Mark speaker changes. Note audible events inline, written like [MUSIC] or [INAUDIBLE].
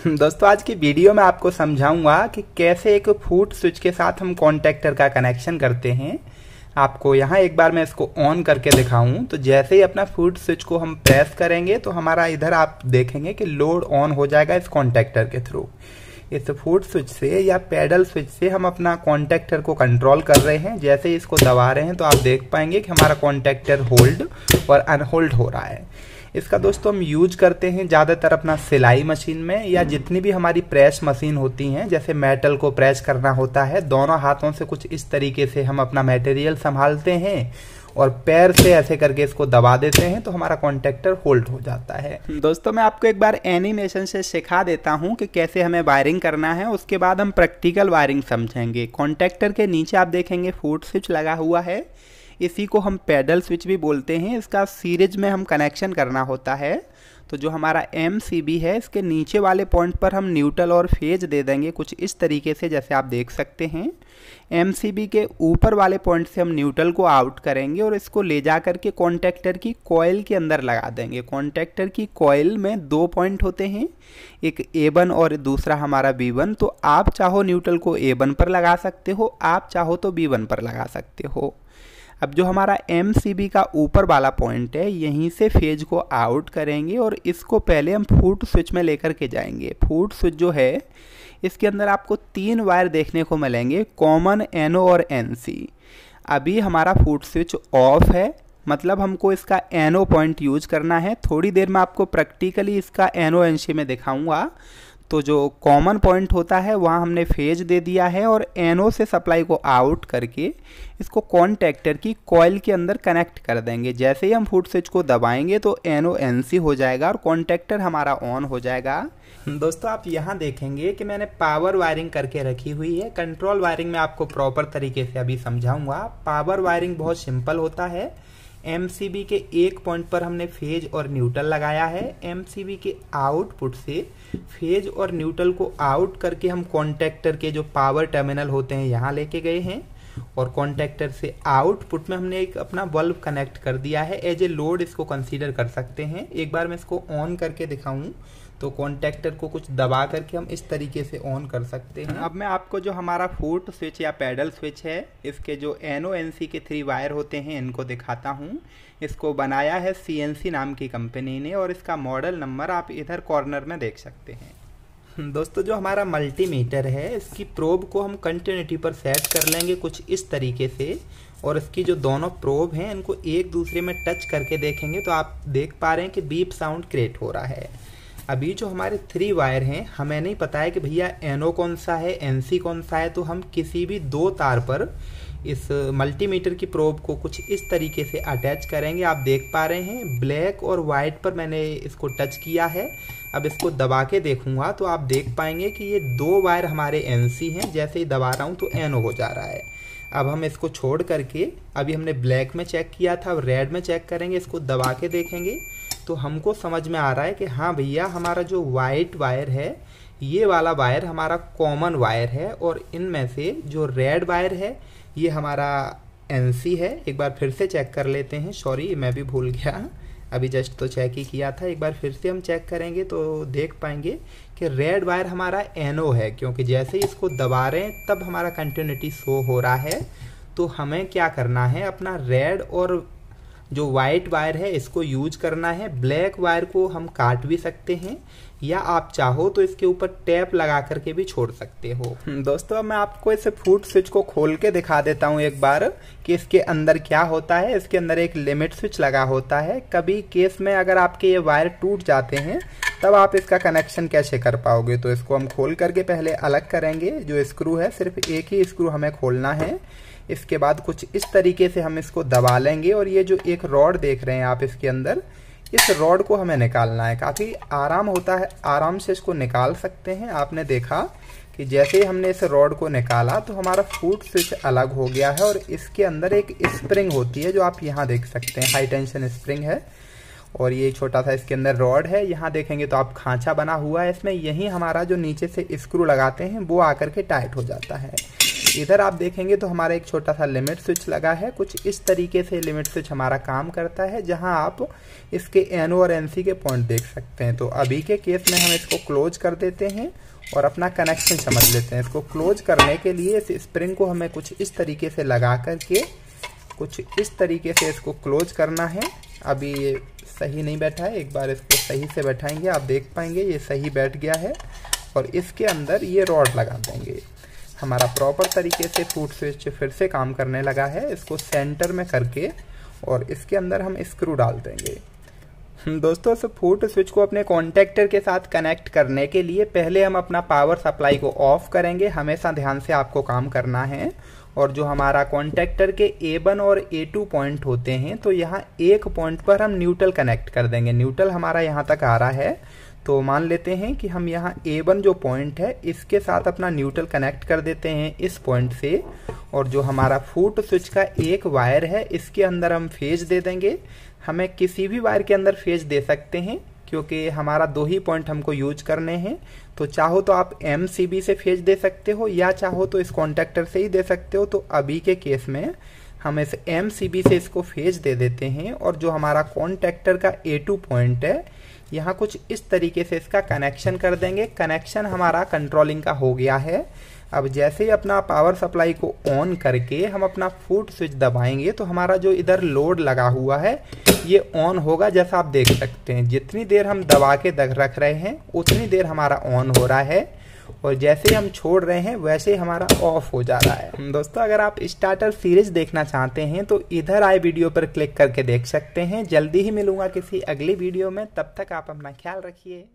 Speaker 1: [LAUGHS] दोस्तों आज की वीडियो में आपको समझाऊंगा कि कैसे एक फूट स्विच के साथ हम कॉन्टेक्टर का कनेक्शन करते हैं आपको यहाँ एक बार मैं इसको ऑन करके दिखाऊं तो जैसे ही अपना फूट स्विच को हम प्रेस करेंगे तो हमारा इधर आप देखेंगे कि लोड ऑन हो जाएगा इस कॉन्टेक्टर के थ्रू इस फूट स्विच से या पैडल स्विच से हम अपना कॉन्टेक्टर को कंट्रोल कर रहे हैं जैसे ही इसको दबा रहे हैं तो आप देख पाएंगे कि हमारा कॉन्टैक्टर होल्ड और अनहोल्ड हो रहा है इसका दोस्तों हम यूज करते हैं ज़्यादातर अपना सिलाई मशीन में या हम्म। जितनी भी हमारी प्रेस मशीन होती हैं जैसे मेटल को प्रेस करना होता है दोनों हाथों से कुछ इस तरीके से हम अपना मेटेरियल संभालते हैं और पैर से ऐसे करके इसको दबा देते हैं तो हमारा कॉन्टेक्टर होल्ड हो जाता है दोस्तों मैं आपको एक बार एनिमेशन से सिखा देता हूँ कि कैसे हमें वायरिंग करना है उसके बाद हम प्रैक्टिकल वायरिंग समझेंगे कॉन्टेक्टर के नीचे आप देखेंगे फूट स्विच लगा हुआ है इसी को हम पैडल स्विच भी बोलते हैं इसका सीरीज में हम कनेक्शन करना होता है तो जो हमारा एम सी बी है इसके नीचे वाले पॉइंट पर हम न्यूट्रल और फेज दे देंगे कुछ इस तरीके से जैसे आप देख सकते हैं एम सी बी के ऊपर वाले पॉइंट से हम न्यूट्रल को आउट करेंगे और इसको ले जा करके कॉन्टैक्टर की कॉयल के अंदर लगा देंगे कॉन्टैक्टर की कॉयल में दो पॉइंट होते हैं एक ए वन और दूसरा हमारा बी वन तो आप चाहो न्यूट्रल को ए वन पर लगा सकते हो आप चाहो तो बी वन पर लगा सकते हो अब जो हमारा एम का ऊपर वाला पॉइंट है यहीं से फेज को आउट करेंगे और इसको पहले हम फूट स्विच में लेकर के जाएंगे फूट स्विच जो है इसके अंदर आपको तीन वायर देखने को मिलेंगे कॉमन एन और एन अभी हमारा फूट स्विच ऑफ है मतलब हमको इसका एन पॉइंट यूज करना है थोड़ी देर में आपको प्रैक्टिकली इसका एन ओ में दिखाऊंगा तो जो कॉमन पॉइंट होता है वहाँ हमने फेज दे दिया है और एनओ से सप्लाई को आउट करके इसको कॉन्टैक्टर की कॉयल के अंदर कनेक्ट कर देंगे जैसे ही हम फुट स्विच को दबाएंगे तो एनओ एनसी हो जाएगा और कॉन्टैक्टर हमारा ऑन हो जाएगा दोस्तों आप यहाँ देखेंगे कि मैंने पावर वायरिंग करके रखी हुई है कंट्रोल वायरिंग में आपको प्रॉपर तरीके से अभी समझाऊंगा पावर वायरिंग बहुत सिंपल होता है एम के एक पॉइंट पर हमने फेज और न्यूट्रल लगाया है एम के आउटपुट से फेज और न्यूट्रल को आउट करके हम कॉन्टैक्टर के जो पावर टर्मिनल होते हैं यहाँ लेके गए हैं और कॉन्टैक्टर से आउटपुट में हमने एक अपना बल्ब कनेक्ट कर दिया है एज ए लोड इसको कंसीडर कर सकते हैं एक बार मैं इसको ऑन करके दिखाऊं तो कॉन्टैक्टर को कुछ दबा करके हम इस तरीके से ऑन कर सकते हैं अब मैं आपको जो हमारा फूट स्विच या पैडल स्विच है इसके जो एन ओ एन सी के थ्री वायर होते हैं इनको दिखाता हूँ इसको बनाया है सी एन सी नाम की कंपनी ने और इसका मॉडल नंबर आप इधर कॉर्नर में देख सकते हैं [LAUGHS] दोस्तों जो हमारा मल्टीमीटर है इसकी प्रोब को हम कंटिन्यूटी पर सेट कर लेंगे कुछ इस तरीके से और इसकी जो दोनों प्रोब हैं इनको एक दूसरे में टच करके देखेंगे तो आप देख पा रहे हैं कि बीप साउंड क्रिएट हो रहा है अभी जो हमारे थ्री वायर हैं हमें नहीं पता है कि भैया एनओ कौन सा है एन कौन सा है तो हम किसी भी दो तार पर इस मल्टीमीटर की प्रोब को कुछ इस तरीके से अटैच करेंगे आप देख पा रहे हैं ब्लैक और वाइट पर मैंने इसको टच किया है अब इसको दबा के देखूंगा तो आप देख पाएंगे कि ये दो वायर हमारे एन हैं जैसे ही दबा रहा हूँ तो एन हो जा रहा है अब हम इसको छोड़ करके अभी हमने ब्लैक में चेक किया था अब रेड में चेक करेंगे इसको दबा के देखेंगे तो हमको समझ में आ रहा है कि हाँ भैया हमारा जो वाइट वायर है ये वाला वायर हमारा कॉमन वायर है और इनमें से जो रेड वायर है ये हमारा एन है एक बार फिर से चेक कर लेते हैं सॉरी मैं भी भूल गया अभी जस्ट तो चेक ही किया था एक बार फिर से हम चेक करेंगे तो देख पाएंगे कि रेड वायर हमारा एनओ है क्योंकि जैसे ही इसको दबा रहे हैं तब हमारा कंटिन्यूटी शो हो रहा है तो हमें क्या करना है अपना रेड और जो वाइट वायर है इसको यूज करना है ब्लैक वायर को हम काट भी सकते हैं या आप चाहो तो इसके ऊपर टैप लगा करके भी छोड़ सकते हो हम्म, दोस्तों मैं आपको इस फूट स्विच को खोल के दिखा देता हूँ एक बार कि इसके अंदर क्या होता है इसके अंदर एक लिमिट स्विच लगा होता है कभी केस में अगर आपके ये वायर टूट जाते हैं तब आप इसका कनेक्शन कैसे कर पाओगे तो इसको हम खोल करके पहले अलग करेंगे जो स्क्रू है सिर्फ एक ही स्क्रू हमें खोलना है इसके बाद कुछ इस तरीके से हम इसको दबा लेंगे और ये जो एक रॉड देख रहे हैं आप इसके अंदर इस रॉड को हमें निकालना है काफ़ी आराम होता है आराम से इसको निकाल सकते हैं आपने देखा कि जैसे ही हमने इस रॉड को निकाला तो हमारा फूड स्विच अलग हो गया है और इसके अंदर एक स्प्रिंग होती है जो आप यहाँ देख सकते हैं हाई टेंशन स्प्रिंग है और ये छोटा सा इसके अंदर रॉड है यहाँ देखेंगे तो आप खांचा बना हुआ है इसमें यही हमारा जो नीचे से स्क्रू लगाते हैं वो आकर के टाइट हो जाता है इधर आप देखेंगे तो हमारा एक छोटा सा लिमिट स्विच लगा है कुछ इस तरीके से लिमिट स्विच हमारा काम करता है जहां आप इसके एन और एन के पॉइंट देख सकते हैं तो अभी के केस में हम इसको क्लोज कर देते हैं और अपना कनेक्शन समझ लेते हैं इसको क्लोज करने के लिए इस स्प्रिंग को हमें कुछ इस तरीके से लगा करके कुछ इस तरीके से इसको क्लोज करना है अभी ये सही नहीं बैठा है एक बार इसको सही से बैठाएंगे आप देख पाएंगे ये सही बैठ गया है और इसके अंदर ये रॉड लगा देंगे हमारा प्रॉपर तरीके से फूट स्विच फिर से काम करने लगा है इसको सेंटर में करके और इसके अंदर हम स्क्रू डाल देंगे हम्म, दोस्तों इस फूट स्विच को अपने कॉन्टैक्टर के साथ कनेक्ट करने के लिए पहले हम अपना पावर सप्लाई को ऑफ करेंगे हमेशा ध्यान से आपको काम करना है और जो हमारा कॉन्टैक्टर के ए वन और ए टू पॉइंट होते हैं तो यहाँ एक पॉइंट पर हम न्यूट्रल कनेक्ट कर देंगे न्यूट्रल हमारा यहाँ तक आ रहा है तो मान लेते हैं कि हम यहाँ ए वन जो पॉइंट है इसके साथ अपना न्यूट्रल कनेक्ट कर देते हैं इस पॉइंट से और जो हमारा फूट स्विच का एक वायर है इसके अंदर हम फेज दे देंगे हमें किसी भी वायर के अंदर फेज दे सकते हैं क्योंकि हमारा दो ही पॉइंट हमको यूज करने हैं तो चाहो तो आप एम से फेज दे सकते हो या चाहो तो इस कॉन्टेक्टर से ही दे सकते हो तो अभी के केस में हम इस एम से इसको फेज दे देते हैं और जो हमारा कॉन्टेक्टर का ए टू पॉइंट है यहाँ कुछ इस तरीके से इसका कनेक्शन कर देंगे कनेक्शन हमारा कंट्रोलिंग का हो गया है अब जैसे ही अपना पावर सप्लाई को ऑन करके हम अपना फूट स्विच दबाएंगे तो हमारा जो इधर लोड लगा हुआ है ये ऑन होगा जैसा आप देख सकते हैं जितनी देर हम दबा के रख रहे हैं उतनी देर हमारा ऑन हो रहा है और जैसे हम छोड़ रहे हैं वैसे हमारा ऑफ हो जा रहा है दोस्तों अगर आप स्टार्टर सीरीज देखना चाहते हैं तो इधर आए वीडियो पर क्लिक करके देख सकते हैं जल्दी ही मिलूंगा किसी अगली वीडियो में तब तक आप अपना ख्याल रखिए